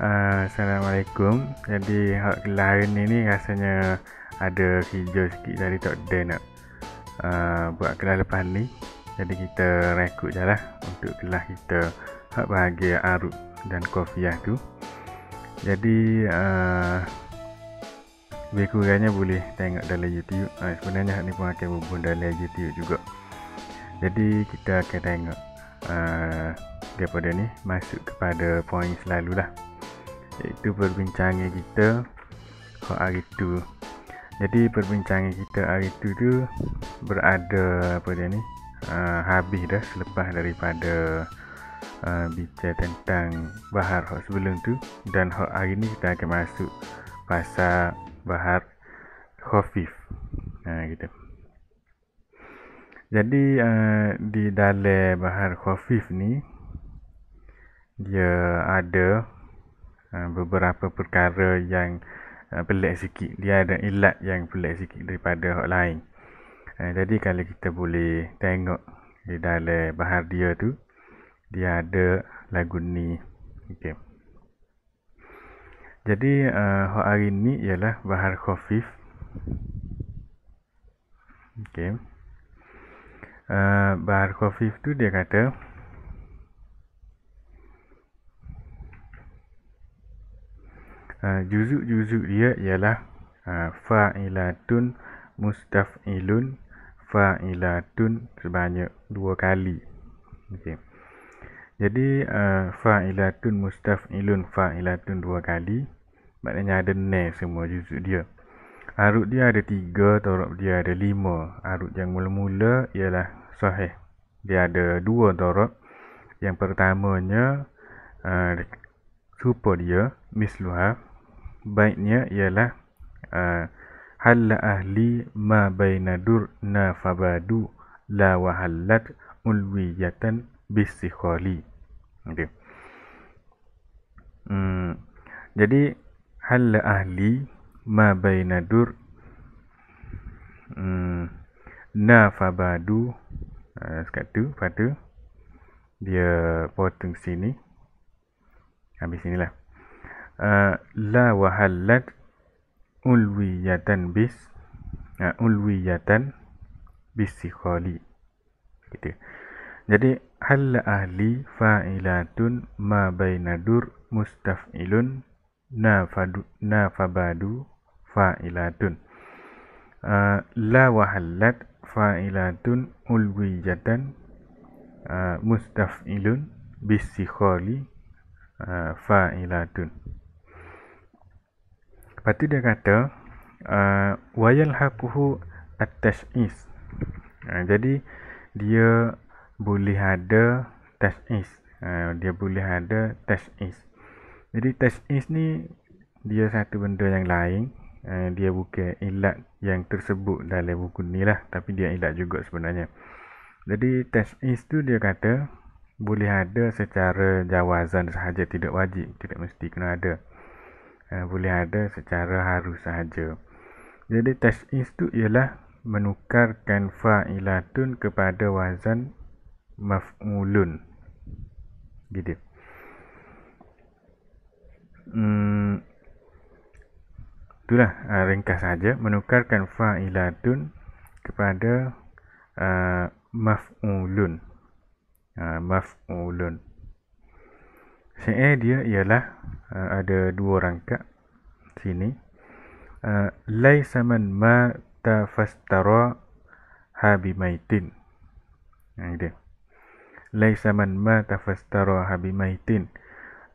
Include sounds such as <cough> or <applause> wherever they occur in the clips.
Ah, Assalamualaikum Jadi hot ha- lain ni rasanya Ada hijau sikit dari Tok Dan nak uh, Buat kelas lepas ni Jadi kita rekod je lah Untuk kelas kita Hot bahagia Arup dan Kofiah tu Jadi uh, ah, Lebih kurangnya boleh tengok dalam YouTube uh, Sebenarnya hot ni pun akan berhubung dalam YouTube juga Jadi kita akan tengok uh, daripada ni masuk kepada poin selalulah lah itu perbincangan kita hari tu jadi perbincangan kita hari tu tu berada apa dia ni uh, habis dah selepas daripada uh, bincang tentang bahar hok sebelum tu dan hok hari ni kita akan masuk pasal bahar khafif ha uh, gitu jadi uh, di dalam bahar khafif ni dia ada Ha, beberapa perkara yang ha, pelik sikit dia ada ilat yang pelik sikit daripada orang lain ha, jadi kalau kita boleh tengok di dalam bahar dia tu dia ada lagu ni okay. jadi uh, hari ni ialah bahar khafif okay. bahar khafif tu dia kata Ah, juzuk-juzuk dia ialah ah, fa'ilatun mustaf'ilun fa'ilatun sebanyak dua kali. Okey. Jadi ah, fa'ilatun mustaf'ilun fa'ilatun dua kali maknanya ada ne semua juzuk dia. Arut dia ada tiga, dorob dia ada lima. Arut yang mula-mula ialah sahih. Dia ada dua dorob. Yang pertamanya uh, super dia, misluha baiknya ialah uh, hal ahli ma baina dur nafabadu la wahallat ulwiyatan bisikhali. Okay. Hmm. Jadi hal ahli ma baina dur hmm, nafabadu uh, eh, sekatu pada dia potong sini habis inilah la wahallat ulwiyatan bis uh, ulwiyatan bisikhali gitu jadi hal ahli fa'ilatun ma bainadur mustafilun nafadu nafabadu fa'ilatun uh, la wahallat fa'ilatun ulwiyatan uh, mustafilun bisikhali uh, fa'ilatun Lepas tu dia kata uh, ah, Wayal hakuhu atas is uh, ah, Jadi dia boleh ada tas is uh, ah, Dia boleh ada tas is Jadi tas is ni Dia satu benda yang lain uh, Dia bukan ilat yang tersebut dalam buku ni lah Tapi dia ilat juga sebenarnya Jadi tas is tu dia kata boleh ada secara jawazan sahaja tidak wajib tidak mesti kena ada uh, boleh ada secara harus sahaja. Jadi tas'is tu ialah menukarkan fa'ilatun kepada wazan maf'ulun. Gitu. Hmm, itulah uh, ringkas saja menukarkan fa'ilatun kepada uh, maf'ulun. Uh, maf'ulun. CE dia ialah uh, ada dua rangkap sini. Uh, lai saman ma ta fastara habi maitin. Yang dia. Lai saman ma ta fastara habi maitin.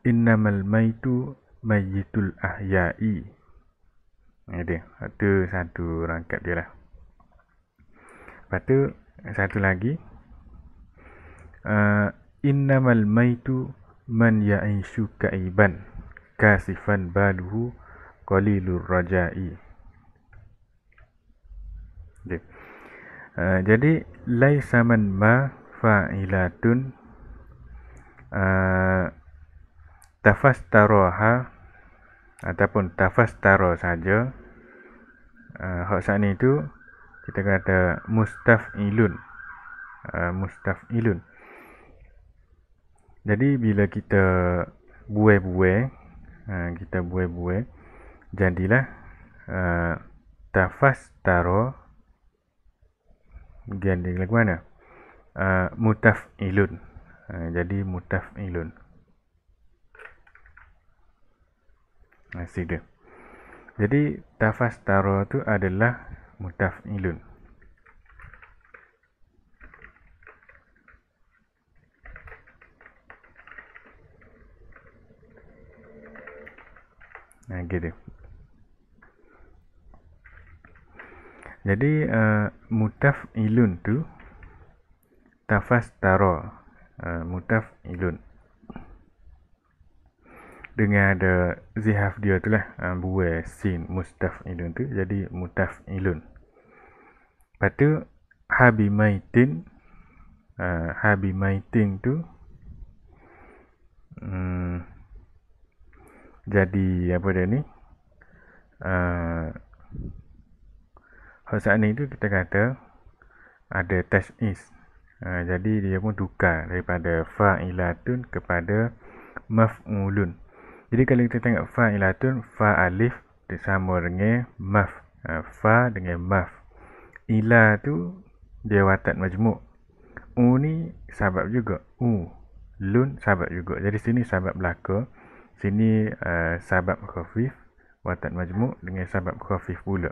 Innamal maitu mayitul ahya'i. Yang dia. Ada satu rangkap dia lah. Lepas tu, satu lagi. Uh, innamal maitu mayitul man ya'ishu ka'iban kasifan baluhu qalilur raja'i okay. uh, eh, jadi laisa man ma fa'ilatun uh, eh, tafas taroha ataupun tafas taro saja uh, hak saat ni tu kita kata Mustafilun ilun uh, mustaf uh, jadi bila kita buai-buai, eh, kita buai-buai, jadilah uh, eh, tafas taro ganti ke mana? Uh, eh, mutaf ilun. Uh, jadi mutaf ilun. Nah, sida. Jadi tafas taro itu adalah mutaf ilun. Nah, gitu. Jadi uh, eh, mutaf ilun tu tafas taro uh, eh, mutaf ilun dengan ada zihaf dia tu lah uh, eh, buwe sin mustaf ilun tu jadi mutaf ilun lepas tu habi maitin uh, habi maitin tu um, jadi apa dia ni uh, saat ni tu kita kata ada test is uh, jadi dia pun tukar daripada fa'ilatun kepada maf'ulun jadi kalau kita tengok fa'ilatun fa alif sama dengan maf uh, fa dengan maf ila tu dia watak majmuk u ni sahabat juga u lun sahabat juga jadi sini sahabat belakang sini uh, sabab khafif watat majmuk dengan sabab khafif pula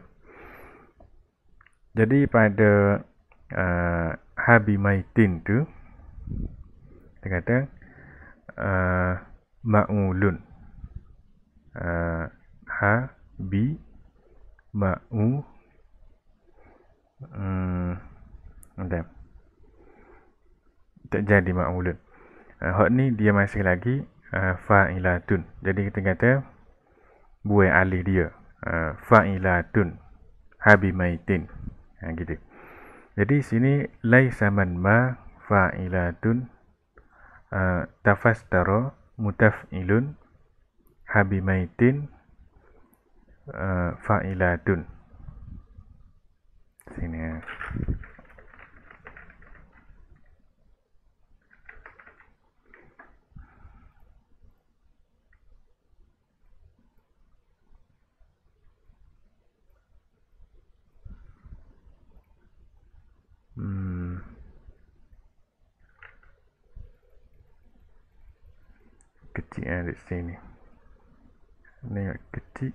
jadi pada uh, habi maitin tu dia kata uh, ma'ulun uh, ha bi ma'u hmm, tak jadi ma'ulun uh, hak ni dia masih lagi uh, fa'ilatun. Jadi kita kata buai alih dia. Uh, fa'ilatun habimaitin. Ha, ah, gitu. Jadi sini lai saman ma fa'ilatun uh, tafas taro mutaf'ilun habimaitin uh, fa'ilatun. Sini. Uh. kecil kan red stain ni ni agak ha, kecil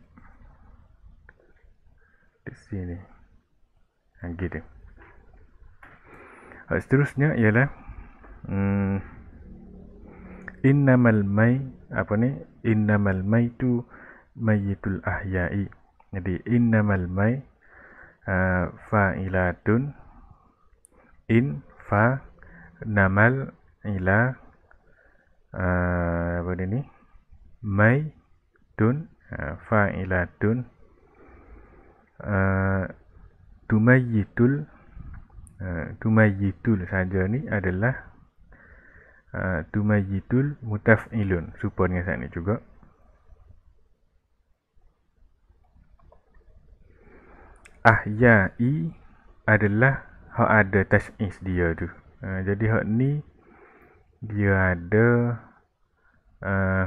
di sini yang gini Dan ha, seterusnya ialah hmm, innamal mai apa ni innamal mai tu mayitul ahya'i jadi innamal mai uh, fa'ilatun in fa namal ilah Ah, apa dia ni mai dun uh, ah, fa'ilatun uh, tumayyitul tumayyitul saja ni adalah uh, tumayyitul mutaf'ilun serupa dengan saat ni juga ahya'i adalah hak ada tas'is dia tu jadi hak ni dia ada uh,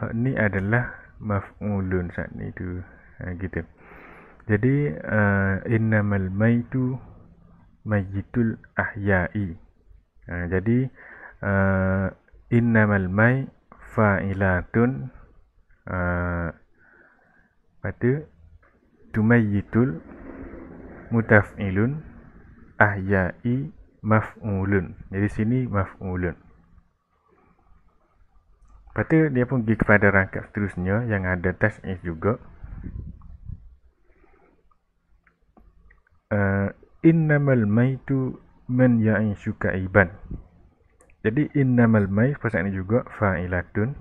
hak ni adalah maf'ulun saat ni tu uh, gitu jadi uh, innamal maitu mayitul ahya'i uh, jadi uh, innamal mai fa'ilatun uh, patu tumayyitul mutaf'ilun ahya'i maf'ulun jadi sini maf'ulun Lepas tu dia pun pergi kepada rangkap seterusnya yang ada test is juga. Uh, innamal men yai ya'ishu iban. Jadi innamal mai pasal ini juga fa'ilatun.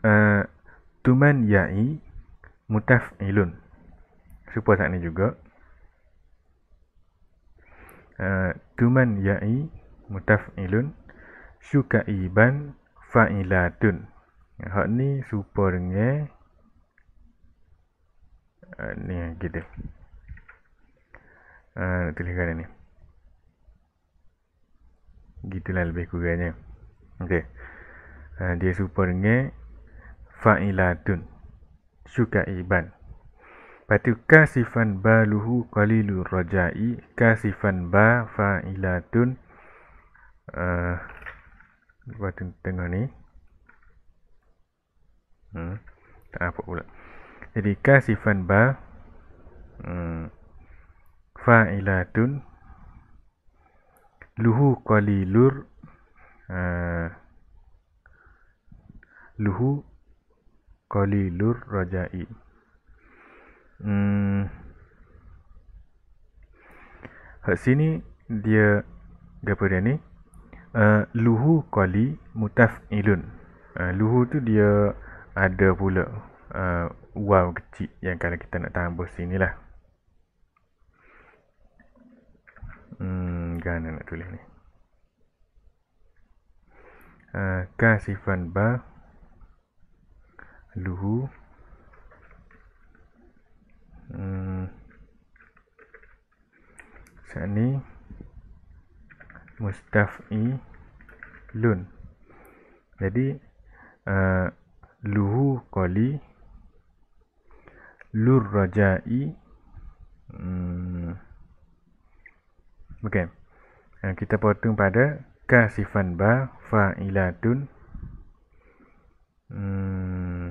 Uh, eh, tuman ya'i mutaf ilun. Supaya saat ini juga. Uh, eh, tuman ya'i mutaf ilun mutaf'ilun. iban fa'ilatun. Hak ni super dengan uh, ah, ni gitu. Ah uh, tulis kan ni. Gitulah lebih kurangnya. Okey. Uh, dia super dengan fa'ilatun. Syuka'iban. Lepas tu kasifan ba luhu qalilur raja'i kasifan ba fa'ilatun uh, lepas tengah ni hmm, tak nampak pula jadi kasifan ba hmm, fa'ilatun luhu qalilur uh, eh, luhu qalilur raja'i hmm, kat sini dia apa dia ni Eh, luhu qali mutafilun. Uh, luhu tu dia ada pula uh, eh, wow kecil yang kalau kita nak tambah sini lah. Hmm, gana nak tulis ni. Uh, kasifan ba luhu hmm. sini mustaf'i lun jadi uh, luhu Koli lur raja'i hmm. okey uh, kita potong pada kasifan ba fa'ilatun hmm.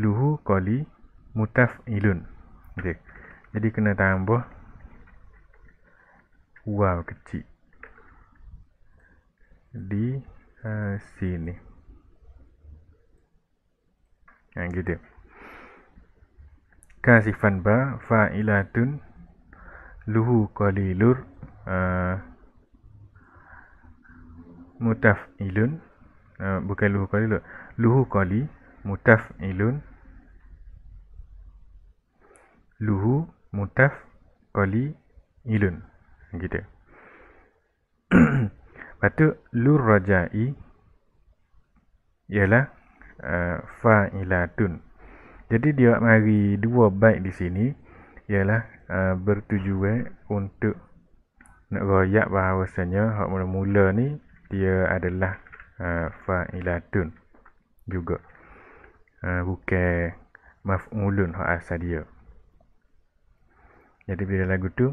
luhu qali mutaf'ilun okey jadi kena tambah wow kecil di uh, sini yang gitu kasifan ba fa'ilatun luhu qalilur uh, eh, mutaf ilun uh, eh, bukan luhu qalilur luhu qali mutaf ilun luhu mutaf qali ilun kita. <clears throat> Lepas tu, lur rajai ialah uh, fa'ilatun. Jadi dia mari dua baik di sini ialah uh, bertujuan untuk nak royak bahawasanya hak mula-mula ni dia adalah uh, fa'ilatun juga. Uh, bukan maf'ulun hak asal dia. Jadi bila lagu tu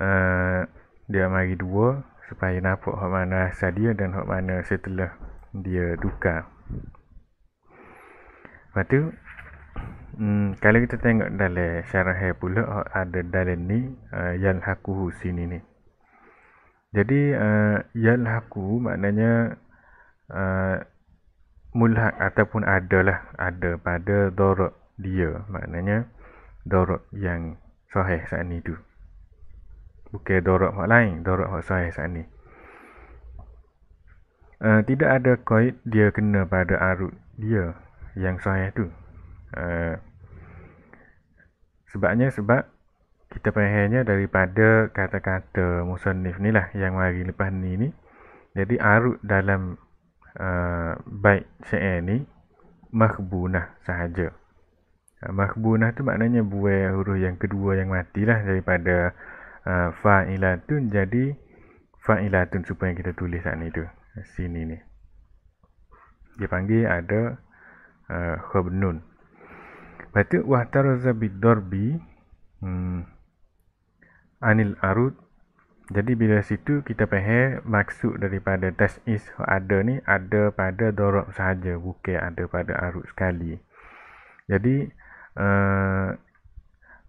Eh, dia mari dua supaya nampak hak mana asal dia dan hak mana setelah dia duka. Lepas tu, hmm, kalau kita tengok dalam syarah pula, ada dalam ni, uh, eh, yal haku sini ni. Jadi, uh, eh, yal haku maknanya uh, mulhak ataupun adalah ada pada dorok dia. Maknanya dorok yang sahih saat ni tu. Bukan dorok hak lain, dorok hak saya saat ni. Uh, tidak ada koid dia kena pada arut dia yang saya tu. Uh, sebabnya sebab kita pengennya daripada kata-kata musonif ni lah yang hari lepas ni ni. Jadi arut dalam uh, eh, baik syair ni makbunah sahaja. Uh, makbunah tu maknanya buah huruf yang kedua yang matilah daripada Ha, fa'ilatun jadi fa'ilatun supaya kita tulis saat ni tu sini ni dia panggil ada uh, khabnun batu wahtaraza bidorbi hmm, anil arud jadi bila situ kita faham maksud daripada tas is ada ni ada pada dorob sahaja bukan ada pada arut sekali. Jadi ha,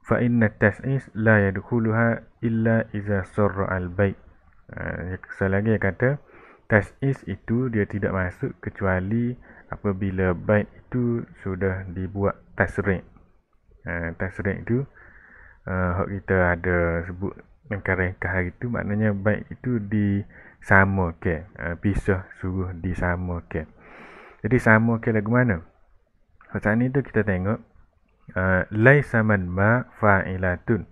فإن التسعيس لا يدخلها إلا إذا سر البيت uh, Sekali lagi yang kata Tasis itu dia tidak masuk kecuali apabila bait itu sudah dibuat tasrik. Uh, eh, tasrik itu uh, kita ada sebut mengkarekah hari itu maknanya bait itu disamakan. Okay. Uh, eh, pisah suruh disamakan. Okay. Jadi sama ke okay, lagu mana? Macam ni tu kita tengok Ah, laisa man ma fa'ilatun.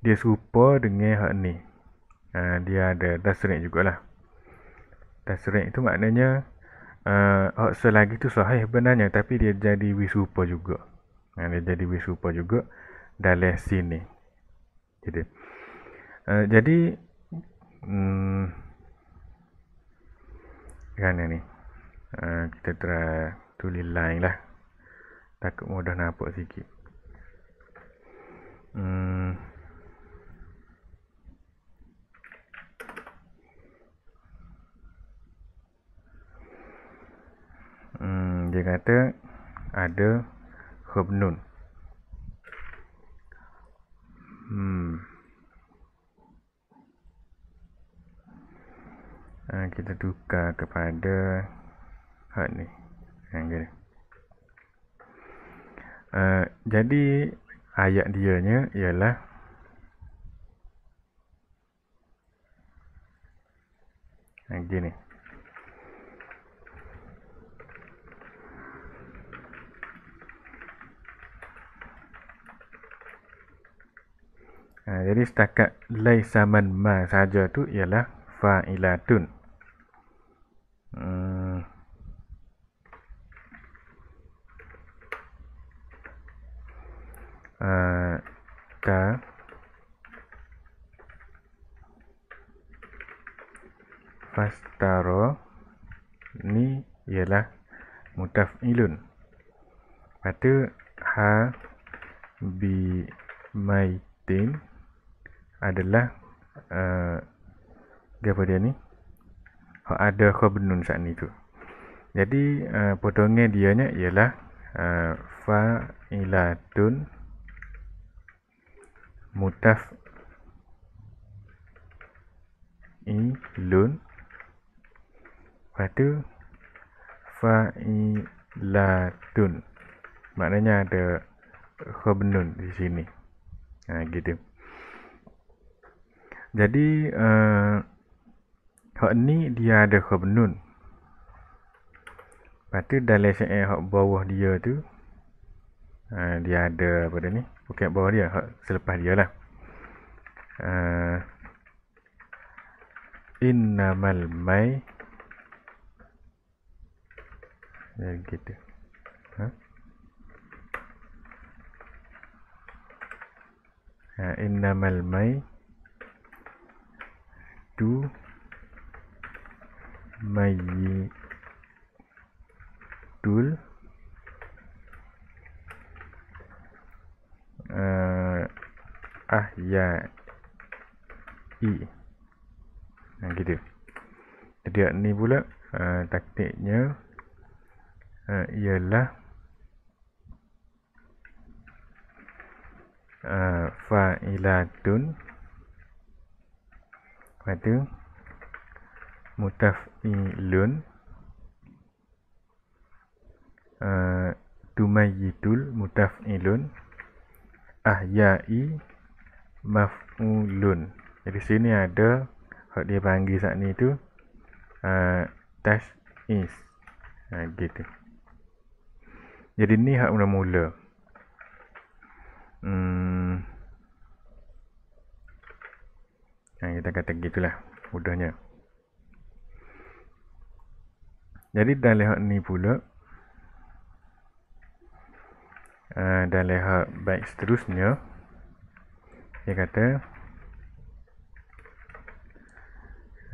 Dia serupa dengan hak ni. Ah, dia ada tasrik jugalah. Tasrik itu maknanya uh, hak selagi tu sahih benarnya tapi dia jadi wisupa juga. Ha, dia jadi wisupa juga dalam sini. Jadi uh, jadi hmm, ni. Uh, kita try tulis line lah takut mudah nampak sikit hmm. Hmm, dia kata ada hubnun hmm. Ah, kita tukar kepada hak ni yang gini Eh, jadi ayat dia nya ialah begini. Eh, ha, eh, jadi setakat laisaman ma saja tu ialah fa'ilatun. Hmm. K Fastaro Ni ialah Mutaf'ilun Lepas tu Ha Bi Maitin Adalah uh, eh, Apa dia ni ada khabnun saat ni tu Jadi uh, eh, potongnya ni ialah uh, Fa'ilatun Fa'ilatun mutaf ilun pada fa'ilatun maknanya ada khabnun di sini ha, gitu jadi uh, ni dia ada khabnun lepas tu dalam syair hak bawah dia tu uh, dia ada apa dia ni Bukit bawah dia ha, selepas dia lah. Uh, innamal mai dan ya, kita. Ha? Uh, innamal mai tu mayyitul tul uh, eh, ahya i nah, ha, gitu jadi ni pula uh, taktiknya uh, ialah uh, fa'ilatun lepas tu mutaf'ilun uh, tumayyitul mutaf'ilun ahya'i maf'ulun. Jadi sini ada hak dia panggil saat ni tu uh, eh, test is. Ha, eh, gitu. Jadi ni hak mula-mula. Hmm. Ha, kita kata gitulah mudahnya. Jadi dalam hak ni pula dan leher baik seterusnya dia kata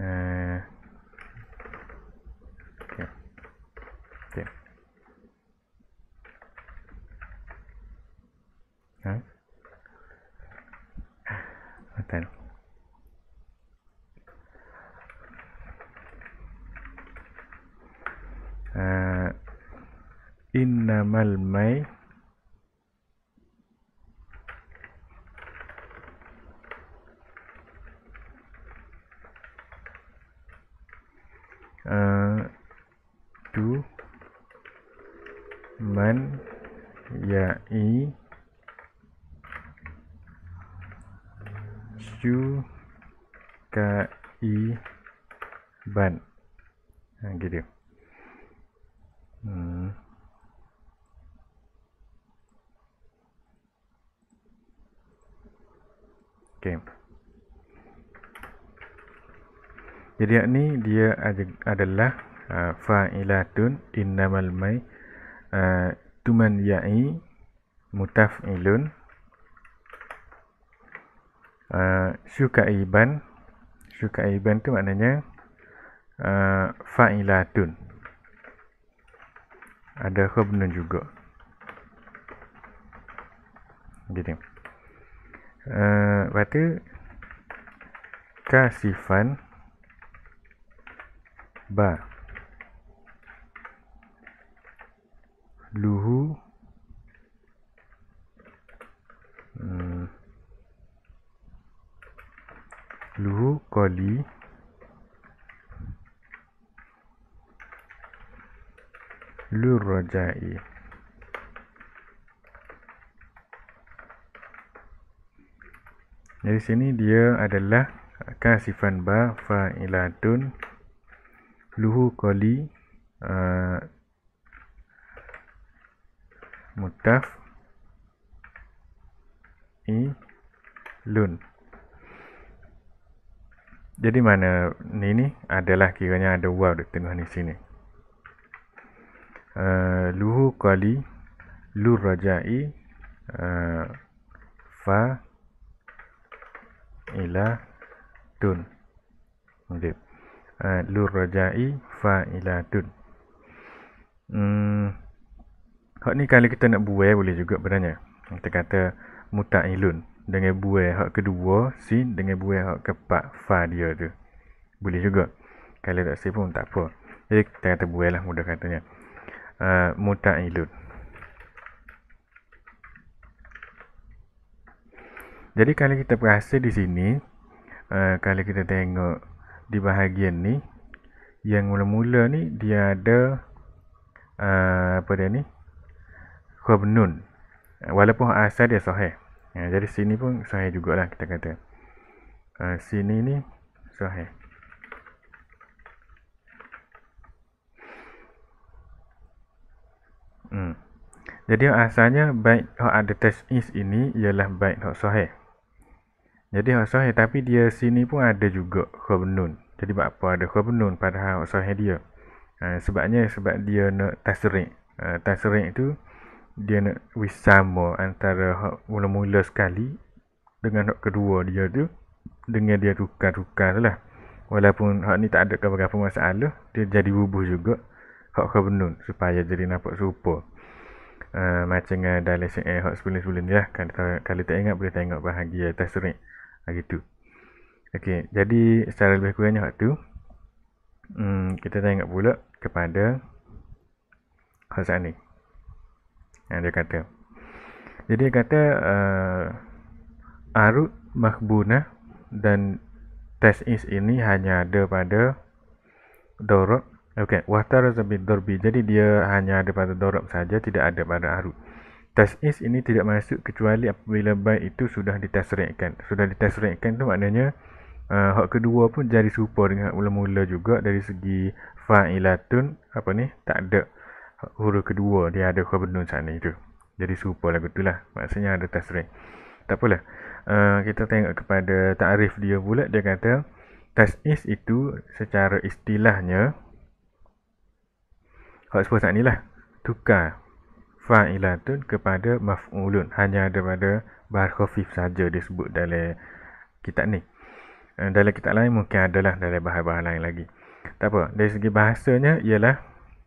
eh, okay. Okay. Huh? Ha? Betul. Uh, innamal mai du man ya i su ka i ban ha gitu hmm okay Jadi yang ni dia ada, adalah uh, fa'ilatun innamal mai uh, tuman ya'i mutaf'ilun uh, syuka'iban syuka'iban tu maknanya uh, fa'ilatun ada khubnun juga gitu uh, lepas tu kasifan akbar luhu hmm. luhu qali lurajai Jadi sini dia adalah kasifan ba fa'ilatun sepuluh kali eh, mudaf i lun jadi mana ni ni adalah kiranya ada waw di tengah ni sini uh, luhu kali lur rajai uh, fa ila tun Mereka lur rajai fa'ilatun. Hmm. Hak ni kali kita nak buai boleh juga sebenarnya. Kita kata muta'ilun dengan buai hak kedua sin dengan buai hak keempat fa dia tu. Boleh juga. Kalau tak sih pun tak apa. Jadi eh, kita kata buai lah mudah katanya. Uh, muta'ilun. Jadi kalau kita perasa di sini, uh, kalau kita tengok di bahagian ni yang mula-mula ni dia ada uh, apa dia ni khabnun walaupun asal dia sahih ya, jadi sini pun sahih jugalah kita kata uh, sini ni sahih hmm. jadi asalnya baik ada test is ini ialah baik sahih jadi Hoksohe tapi dia sini pun ada juga Khobnun. Jadi buat apa ada Khobnun padahal Hoksohe dia. Ha, sebabnya sebab dia nak tasrik. Ha, ah, tasrik tu dia nak wisamo antara mula-mula sekali dengan hak kedua dia tu dengan dia tukar-tukar tu lah. Walaupun hak ni tak ada apa-apa masalah, dia jadi bubuh juga hak Khobnun supaya jadi nampak serupa. Uh, macam dengan dalam sebelum-sebelum ni lah kalau, kalau tak ingat boleh tengok bahagia tasrik Ah, gitu. Okey, jadi secara lebih kurangnya waktu hmm, kita tengok pula kepada Hassan ni. Yang dia kata. Jadi dia kata uh, arut makbuna dan test is ini hanya ada pada dorok. Okey, wahtar zabi dorbi. Jadi dia hanya ada pada dorok saja, tidak ada pada arut. Test is ini tidak masuk kecuali apabila byte itu sudah ditest ratekan. Sudah ditest ratekan tu maknanya uh, hak kedua pun jadi serupa dengan mula-mula juga dari segi fa'ilatun apa ni tak ada huruf kedua dia ada khabnun sana itu. Jadi serupa lagu tu lah. Maksudnya ada test rate. Tak apalah. Uh, kita tengok kepada takrif dia pula dia kata test is itu secara istilahnya hak sebuah saat ni lah tukar fa'ilatun kepada maf'ulun. Hanya ada pada bar khafif saja disebut dalam kitab ni. Eh, dalam kitab lain mungkin adalah dalam bahasa-bahasa lain lagi. Tak apa, dari segi bahasanya ialah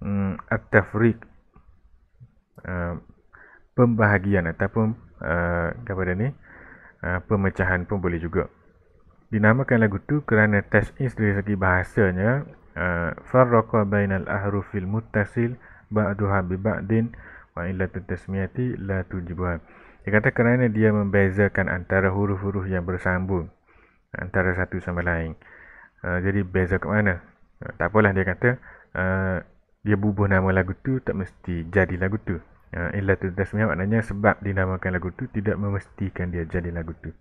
mm, at-tafriq. Uh, pembahagian ataupun uh, apa ni? Uh, pemecahan pun boleh juga. Dinamakan lagu tu kerana tasis dari segi bahasanya uh, farraqa bainal ahrufil muttasil ba'duha bi ba'din fa'ila tu tasmiyati la tujbah. Dia kata kerana dia membezakan antara huruf-huruf yang bersambung antara satu sama lain. Uh, jadi beza ke mana? Uh, tak apalah dia kata uh, dia bubuh nama lagu tu tak mesti jadi lagu tu. Uh, Ilah tasmiyah maknanya sebab dinamakan lagu tu tidak memestikan dia jadi lagu tu.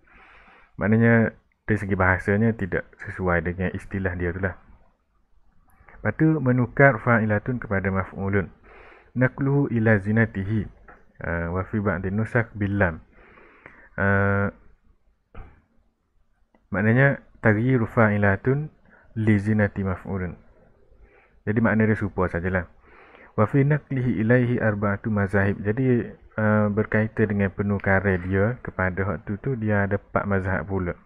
Maknanya dari segi bahasanya tidak sesuai dengan istilah dia itulah. Lepas tu menukar fa'ilatun kepada maf'ulun nakluhu ila zinatihi ah, wa fi ba'di nusakh billam ah, maknanya taghyiru fa'ilatun li zinati maf'ulun jadi makna dia serupa sajalah wa fi naklihi ilaihi arba'atu mazahib jadi uh, berkaitan dengan penukaran dia kepada hak tu tu dia ada empat mazhab pula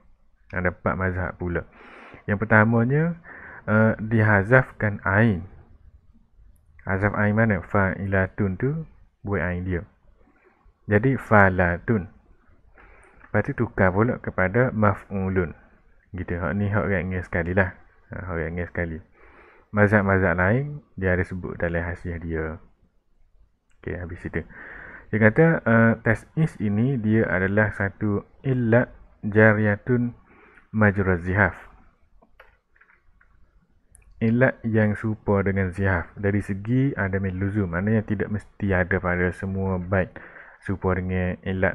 ada empat mazhab pula yang pertamanya uh, dihazafkan ain Azab ain mana? Fa'ilatun tu buat ain dia. Jadi falatun. Lepas tu tukar pula kepada maf'ulun. Gitu. Hak ni hak orang ingat sekali lah. Ha, hak orang ingat sekali. Mazak-mazak lain dia ada sebut dalam hasil dia. Okey habis itu. Dia kata uh, eh, test is ini dia adalah satu illat jariyatun majrazihaf. zihaf ilat yang serupa dengan zihaf dari segi ada ah, adamil luzum maknanya tidak mesti ada pada semua baik serupa dengan ilat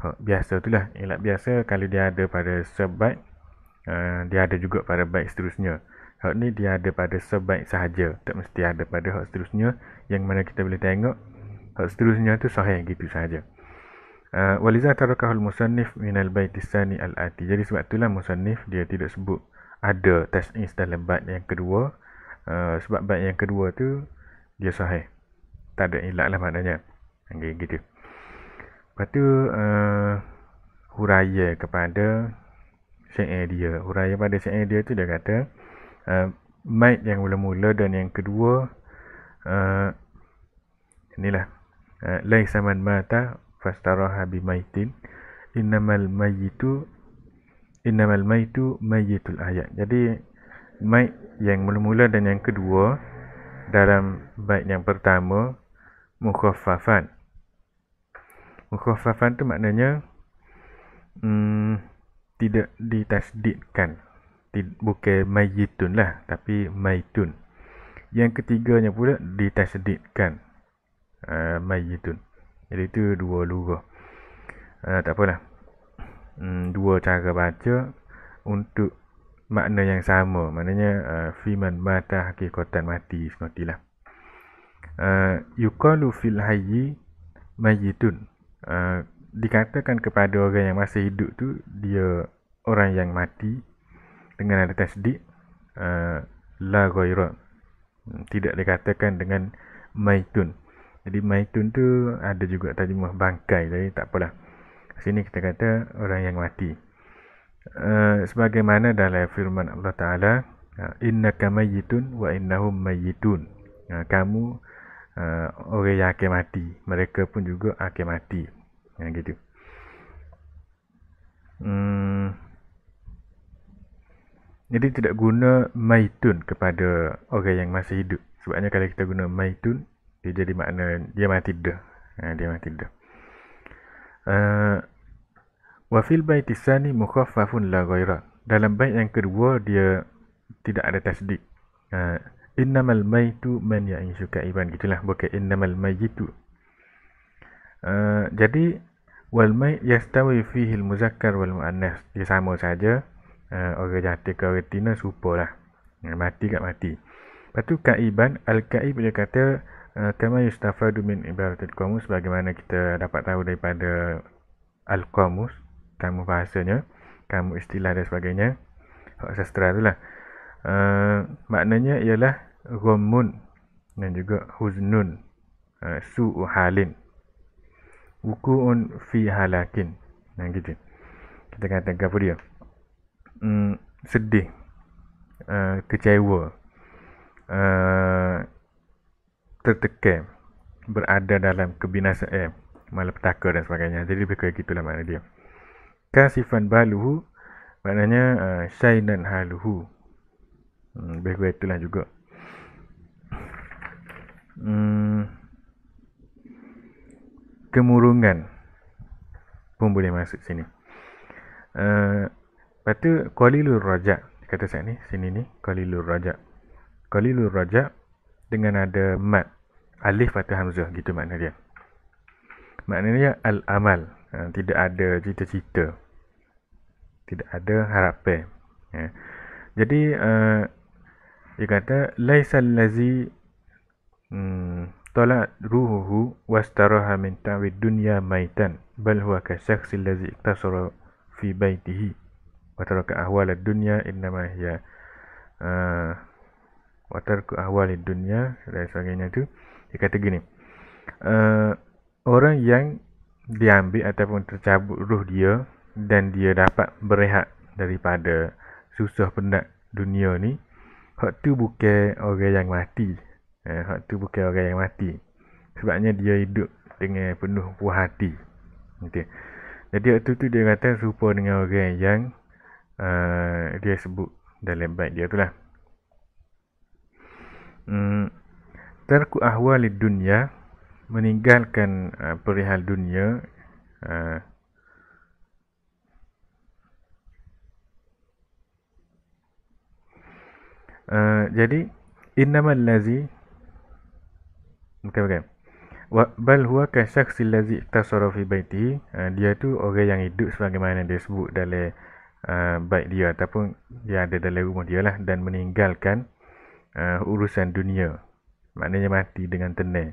ha, biasa itulah ilat biasa kalau dia ada pada sebaik uh, ah, dia ada juga pada baik seterusnya hak ni dia ada pada sebaik sahaja tak mesti ada pada hak seterusnya yang mana kita boleh tengok hak seterusnya tu sahih gitu sahaja uh, ah, waliza tarakahul musannif minal baitisani al-ati jadi sebab itulah musannif dia tidak sebut ada test ins dalam bat yang kedua uh, sebab bat yang kedua tu dia sahih tak ada ilat lah maknanya okay, gitu lepas tu uh, huraya kepada syair dia huraya pada syair dia tu dia kata uh, mic yang mula-mula dan yang kedua uh, inilah laisa man mata fastaraha bi maitin innamal mayitu innamal maitu mayyitul ayat jadi mait yang mula-mula dan yang kedua dalam bait yang pertama mukhaffafan mukhaffafan tu maknanya hmm, tidak ditasdidkan bukan mayyitun lah tapi maitun yang ketiganya pula ditasdidkan uh, mayyitun jadi itu dua lugah ah, uh, tak apalah hmm, dua cara baca untuk makna yang sama. Maknanya uh, fiman mata hakikatan mati semutilah. Uh, eh, yukalu fil Hayi majidun. Eh, dikatakan kepada orang yang masih hidup tu dia orang yang mati dengan ada tasdid uh, la ghairun. Hmm, tidak dikatakan dengan maitun. Jadi maitun tu ada juga tajmah bangkai tadi tak apalah sini kita kata orang yang mati uh, sebagaimana dalam firman Allah Ta'ala eh, innaka mayitun wa innahum mayitun uh, eh, kamu uh, orang yang akan mati mereka pun juga akan mati yang uh, gitu hmm. jadi tidak guna mayitun kepada orang yang masih hidup sebabnya kalau kita guna mayitun dia jadi makna dia mati dah uh, dia mati dah Eh, wafil bait tsani mukhaffafun la ghaira. Dalam bait yang kedua dia tidak ada tasdid. Uh, eh, innamal maitu man ya'ishu kaiban gitulah bukan innamal mayitu. Uh, eh, jadi wal mai yastawi fihi al muzakkar wal muannas dia sama saja uh, orang jati ke orang tina supalah mati kat mati Patu kaiban al kaib dia kata Eh, kama yustafadu min ibaratil qamus bagaimana kita dapat tahu daripada al-qamus kamu bahasanya kamu istilah dan sebagainya hak sastra itulah uh, eh, maknanya ialah ghammun dan juga huznun uh, su'u halin wuku'un fi halakin dan gitu kita kata apa dia hmm, sedih uh, kecewa uh, tertekan berada dalam kebinasaan eh, malapetaka dan sebagainya jadi lebih kurang gitulah makna dia kasifan baluhu maknanya uh, syainan haluhu hmm, lebih kurang itulah juga hmm, kemurungan pun boleh masuk sini uh, lepas tu qalilur rajak kata saya ni sini ni qalilur rajak qalilur rajak dengan ada mat alif atau hamzah gitu makna dia maknanya al amal ha, tidak ada cita-cita tidak ada harapan eh. ya. jadi uh, dia kata laisal lazi hmm, tala ruhuhu wastaraha min tawid dunya maitan bal huwa ka syakhsil lazi iktasara fi baitihi wa taraka ahwalad dunya innama hiya uh, ha, wa taraka ahwalid dunya dan sebagainya tu dia kata gini. Uh, orang yang diambil ataupun tercabut ruh dia dan dia dapat berehat daripada susah penat dunia ni, hak tu bukan orang yang mati. Eh, hak tu bukan orang yang mati. Sebabnya dia hidup dengan penuh puas hati. Okay. Jadi waktu tu dia kata serupa dengan orang yang uh, dia sebut dalam baik dia tu lah. Hmm. Tarku ahwal dunia meninggalkan uh, perihal dunia uh, uh, jadi innamal lazi bukan-bukan wa bal huwa ka syakhs allazi tasarra fi baiti uh, dia tu orang yang hidup sebagaimana dia sebut dalam uh, baik dia ataupun dia ada dalam rumah dia lah dan meninggalkan uh, urusan dunia maknanya mati dengan tenang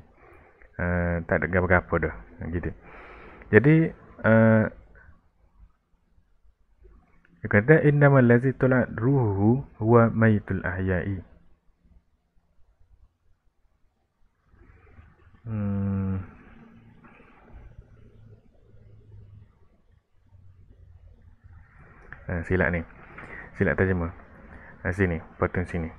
uh, tak ada apa-apa dah gitu jadi uh, kata innama allazi tula ruhu huwa mayitul ahya'i Hmm. Uh, silap ni silap terjemah uh, sini potong sini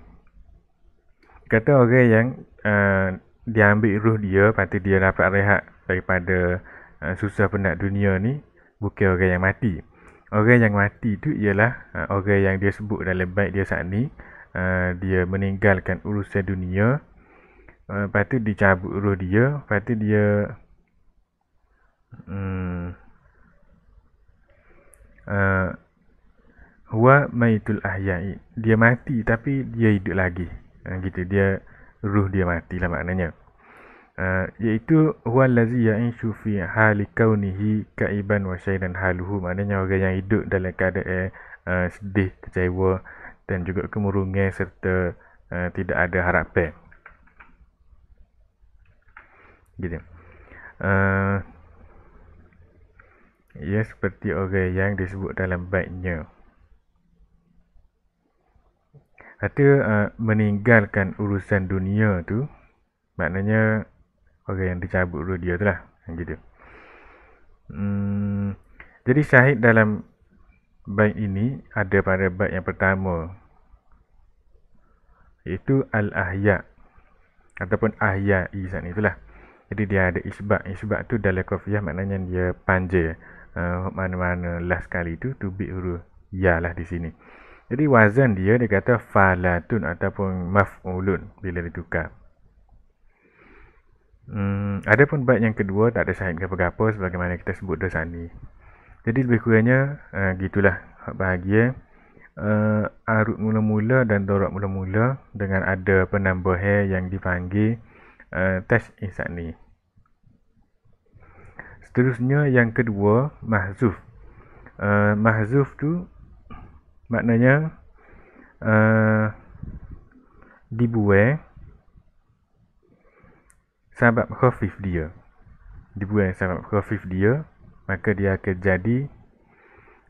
kata orang yang Eh, diambil ruh dia patut dia dapat rehat daripada uh, susah penat dunia ni bukan orang yang mati orang yang mati tu ialah uh, orang yang dia sebut dalam baik dia saat ni uh, dia meninggalkan urusan dunia uh, patut dicabut ruh dia patut dia hmm, uh, maitul ahya'i dia mati tapi dia hidup lagi uh, gitu dia ruh dia mati lah maknanya. Uh, iaitu huwal lazi ya'ishu fi hali kaunihi ka'iban wa syaidan haluhu maknanya orang yang hidup dalam keadaan uh, sedih, kecewa dan juga kemurungan serta uh, tidak ada harapan. Gitu. Uh, ia seperti orang yang disebut dalam baiknya. Kata uh, meninggalkan urusan dunia tu Maknanya Orang yang dicabut roh dia tu lah gitu. Hmm, Jadi syahid dalam Baik ini Ada pada baik yang pertama Itu Al-Ahya Ataupun Ahya isan itulah Jadi dia ada isbab Isbab tu dalam kofiyah maknanya dia panjir uh, Mana-mana last kali tu Tubik huruf ya lah di sini jadi wazan dia dia kata falatun ataupun maf'ulun bila ditukar. Hmm, ada pun bait yang kedua tak ada syahid apa-apa sebagaimana kita sebut dah sana. Jadi lebih kurangnya uh, gitulah bahagia uh, arut mula-mula dan dorak mula-mula dengan ada penambah yang dipanggil uh, eh, tes insan Seterusnya yang kedua mahzuf. Uh, mahzuf tu maknanya uh, eh, dibuai sebab khafif dia dibuai sebab khafif dia maka dia akan jadi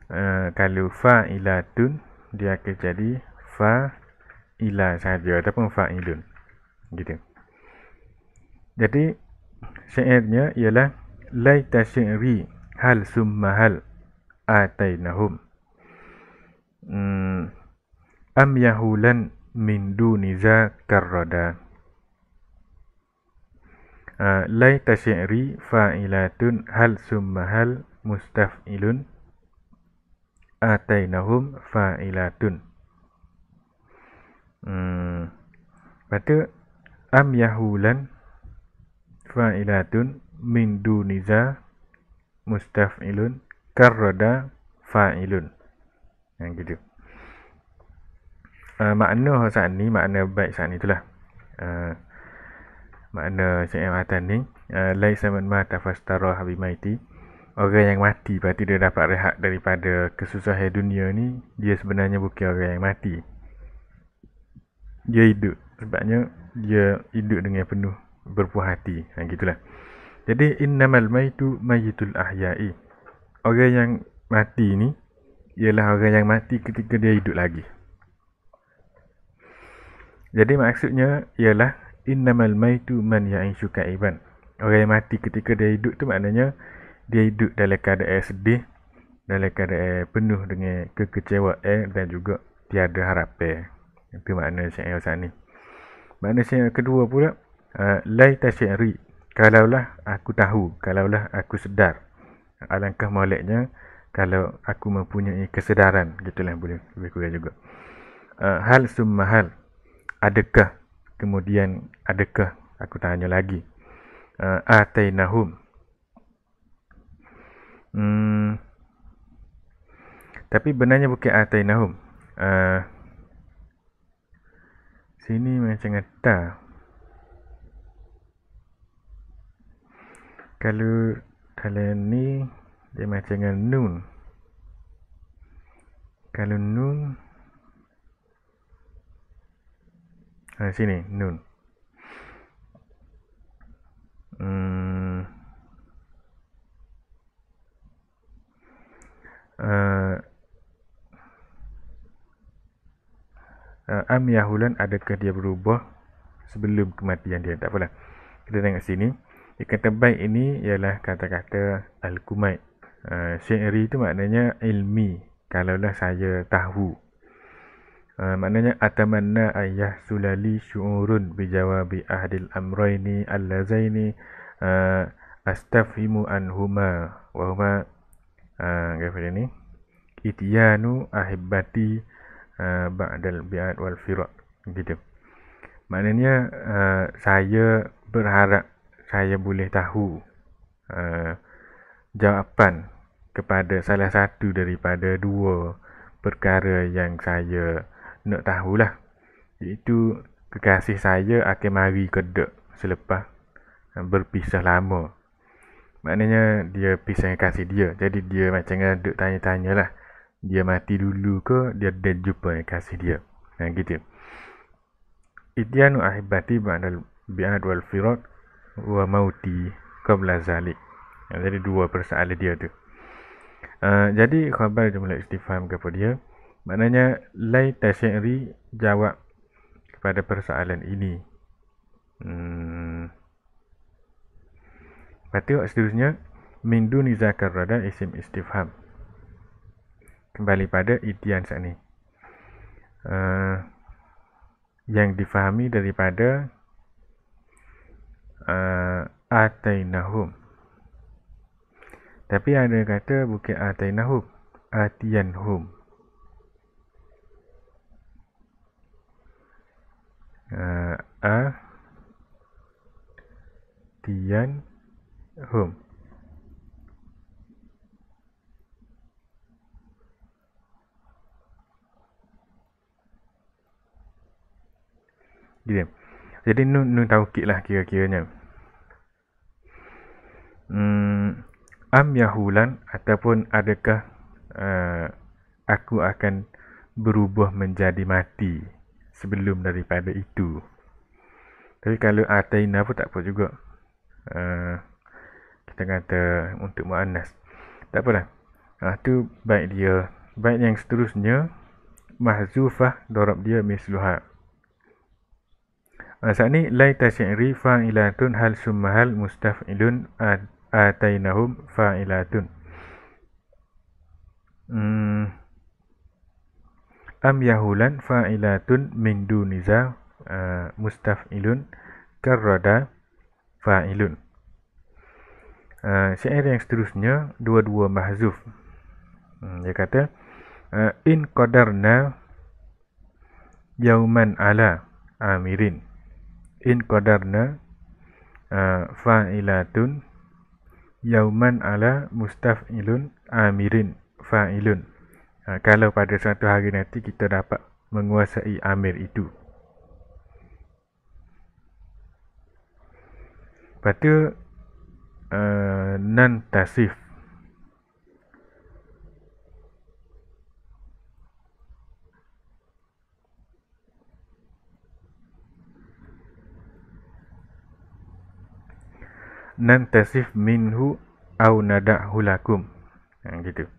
uh, kalau fa'ilatun dia akan jadi fa'ila saja ataupun fa'ilun gitu jadi syairnya ialah laita syairi hal summa hal atainahum Hmm. am yahulan min duniza karada ah, lai tasyri fa'ilatun hal summa hal mustafilun atainahum fa'ilatun hmm patu am yahulan fa'ilatun min duniza mustafilun karada fa'ilun yang gitu. Uh, makna saat ni, makna baik saat ni itulah. Uh, makna Syekh Ahmad ni, eh, Laih Samad Ma Tafastara Habib Orang yang mati berarti dia dapat rehat daripada kesusahan dunia ni, dia sebenarnya bukan orang yang mati. Dia hidup. Sebabnya dia hidup dengan penuh berpuas hati. Yang gitulah. Jadi innamal maitu mayitul ahya'i. Orang yang mati ni ialah orang yang mati ketika dia hidup lagi. Jadi maksudnya ialah innamal maitu man ya'ishu kaiban. Orang yang mati ketika dia hidup tu maknanya dia hidup dalam keadaan sedih, dalam keadaan penuh dengan kekecewaan eh, dan juga tiada harapan. Itu makna syair sana ni. Makna syair kedua pula, eh, lai tasyri. Kalaulah aku tahu, kalaulah aku sedar. Alangkah moleknya kalau aku mempunyai kesedaran gitulah boleh lebih kurang juga uh, hal summa hal adakah kemudian adakah aku tanya lagi uh, atainahum hmm tapi benarnya bukan atainahum uh, sini macam kata kalau dalam ni dia macam dengan nun kalau nun ha, ah, sini nun hmm. ah, ah, Am Yahulan adakah dia berubah sebelum kematian dia? Tak apalah. Kita tengok sini. Kata baik ini ialah kata-kata Al-Kumait. Eh, syairi tu maknanya ilmi kalaulah saya tahu uh, maknanya atamanna ayah sulali syurun bi jawabi ahdil amraini allazaini uh, astafhimu anhuma wa huma ah uh, ni itiyanu ahibbati uh, ba'dal bi'at wal firaq gitu maknanya uh, saya berharap saya boleh tahu uh, jawapan kepada salah satu daripada dua perkara yang saya nak tahulah. Iaitu kekasih saya akan mari kedek selepas eh, berpisah lama. Maknanya dia pisah dengan kasih dia. Jadi dia macam ada kan tanya tanya lah, Dia mati dulu ke dia ada jumpa dengan kasih dia. Nah ha, gitu. Idyanu ahibati ba'dal bi'ad wal firaq wa mauti qabla zalik. Ha, jadi dua persoalan dia tu. Ah, jadi khabar jumlah istifham kepada dia maknanya lai tasyri jawab kepada persoalan ini hmm patut seterusnya min duni zakar isim istifham kembali pada idian sat ni uh, yang difahami daripada uh, atainahum tapi ada yang kata bukit Atainahum. Atianhum. Uh, ah, hum. Gini. Jadi nun nun tahu lah kira-kiranya. Hmm am yahulan ataupun adakah uh, aku akan berubah menjadi mati sebelum daripada itu. Tapi kalau ataina pun tak apa juga. Uh, kita kata untuk muannas. Tak apalah. Ha uh, tu baik dia. Baik yang seterusnya mahzufah dorab dia misluha. Ha uh, saat ni laita syi'ri fa'ilatun hal summa hal mustafilun ad atainahum fa'ilatun. Hmm. Am yahulan fa'ilatun min duniza uh, mustaf'ilun karada fa'ilun. Uh, syair yang seterusnya dua-dua mahzuf. Hmm, dia kata uh, in qadarna yauman ala amirin. In qadarna uh, fa'ilatun Yauman ala mustafilun amirin fa'ilun. Ha, kalau pada satu hari nanti kita dapat menguasai amir itu. Lepas uh, nan tasif. nan tasif minhu au nada'hu hulakum, ha gitu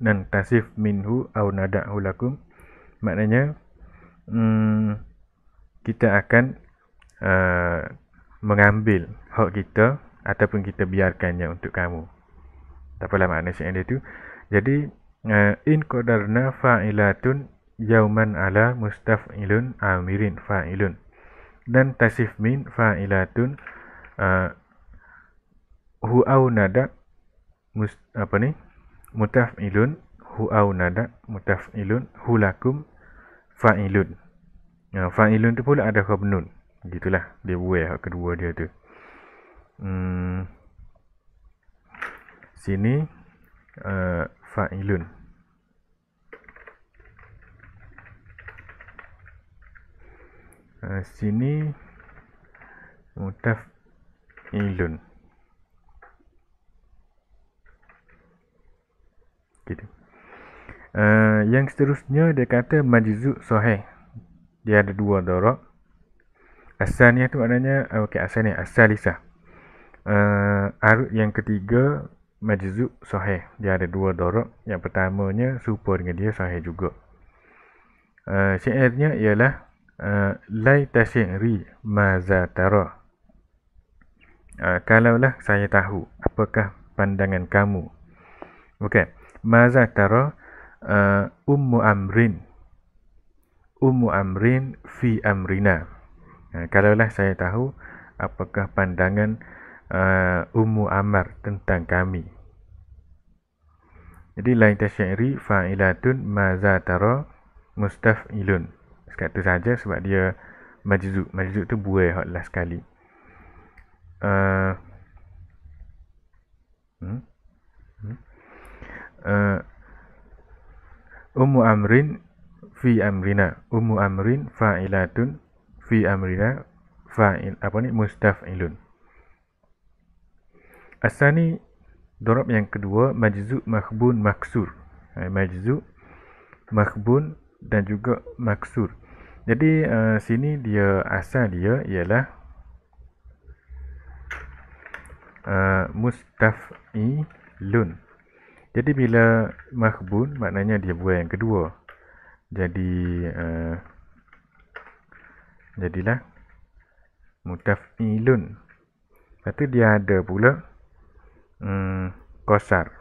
nan tasif minhu au nada'hu hulakum. maknanya hmm, kita akan uh, mengambil hak kita ataupun kita biarkannya untuk kamu tak apalah makna syair dia tu jadi uh, in qadarna fa'ilatun yauman ala mustaf'ilun amirin fa'ilun dan tasif min fa'ilatun uh, hu au nada apa ni mutafilun hu au nada mutafilun hu lakum fa'ilun ya, fa'ilun tu pula ada khabar nun gitulah dia buai hak kedua dia tu hmm. sini uh, fa'ilun uh, sini mutaf ilun gitu. Uh, eh, yang seterusnya dia kata majizuk soheh. Dia ada dua dorok. Asalnya tu maknanya, uh, eh, okay, asalnya, asalisa. Uh, eh, arut yang ketiga, majizuk soheh. Dia ada dua dorok. Yang pertamanya, super dengan dia soheh juga. Uh, syairnya ialah, lai tashi'ri mazatara. Kalaulah saya tahu, apakah pandangan kamu? Bukan. Okay mazatara uh, eh, ummu amrin ummu amrin fi amrina ha, kalaulah saya tahu apakah pandangan uh, ummu amar tentang kami jadi lain tasyairi fa'ilatun mazatara mustafilun sekat tu saja sebab dia majzuk majzuk tu buai hot last sekali uh, hmm? uh, Ummu Amrin fi amrina Ummu Amrin fa'ilatun fi amrina fa'il apa ni mustafilun Asani dorob yang kedua majzu makhbun maksur eh, majzu makhbun dan juga maksur jadi uh, sini dia asal dia ialah uh, mustafilun jadi bila makhbun maknanya dia buah yang kedua. Jadi uh, jadilah mutafilun. Lepas dia ada pula um, hmm, kosar.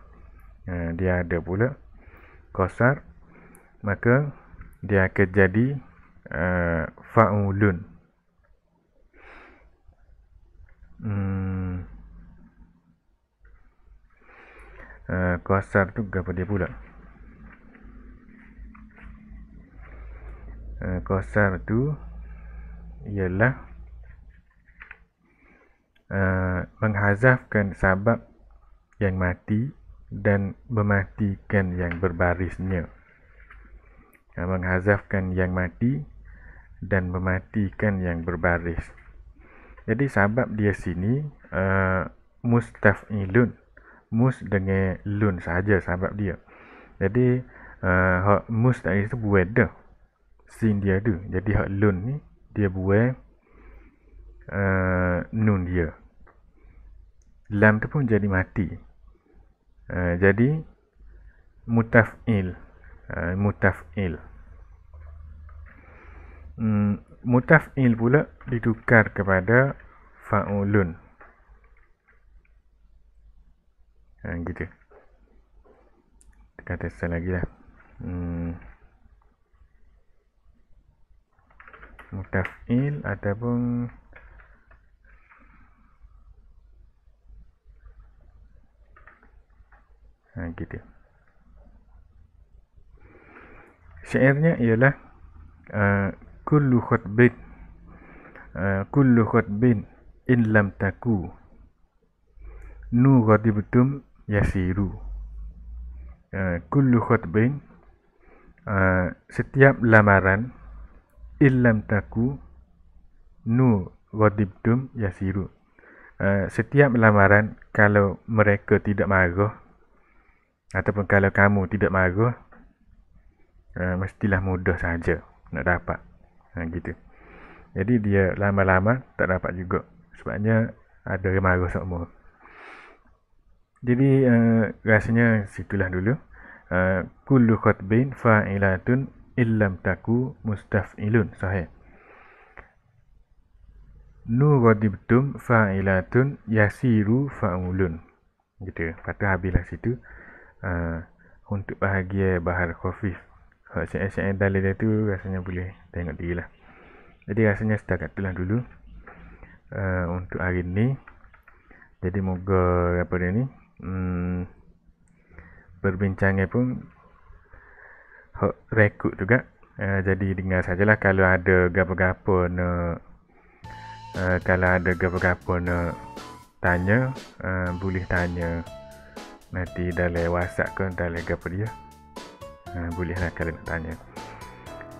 Uh, eh, dia ada pula kosar. Maka dia akan jadi uh, fa'ulun. Hmm. Eh, kasar tu gapo dia pula. Eh, kasar tu ialah Uh, menghazafkan sabab yang mati dan mematikan yang berbarisnya uh, menghazafkan yang mati dan mematikan yang berbaris jadi sabab dia sini uh, mustaf mus dengan lun saja sebab dia. Jadi uh, hak mus dari itu buat dah. Sin dia tu. Jadi hak lun ni dia buat uh, eh, nun dia. Lam tu pun jadi mati. Uh, jadi mutafil uh, mutafil mm, mutafil pula ditukar kepada faulun ha, gitu kita test lagi lah hmm. ada pun. ha, gitu syairnya ialah uh, kullu bin uh, ah, kullu bin in lam taku nu ghadibtum yasiru uh, kullu khutbin uh, setiap lamaran illam taku nu wadibdum yasiru uh, setiap lamaran kalau mereka tidak marah ataupun kalau kamu tidak marah uh, mestilah mudah saja nak dapat ha, gitu jadi dia lama-lama tak dapat juga sebabnya ada yang marah semua jadi uh, rasanya situlah dulu. Uh, Kullu khatbin fa'ilatun illam taku mustaf'ilun. Sahih. Nu radibtum fa'ilatun yasiru fa'ulun. Gitu. Lepas habislah situ. Uh, untuk bahagia bahar khafif. Kalau syair-syair dalil dia tu rasanya boleh tengok dirilah. Jadi rasanya setakat tu lah dulu. Uh, untuk hari ni. Jadi moga apa dia ni hmm, Berbincangnya pun Rekut juga uh, Jadi dengar sajalah Kalau ada gapa gapo nak uh, eh, Kalau ada gapa gapo nak Tanya uh, Boleh tanya Nanti dalam whatsapp ke Dalam gapa dia uh, Boleh lah kalau nak tanya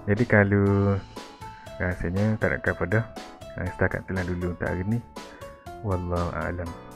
Jadi kalau Rasanya tak nak kapa dah uh, Setakat telah dulu untuk hari ni Wallahualam alam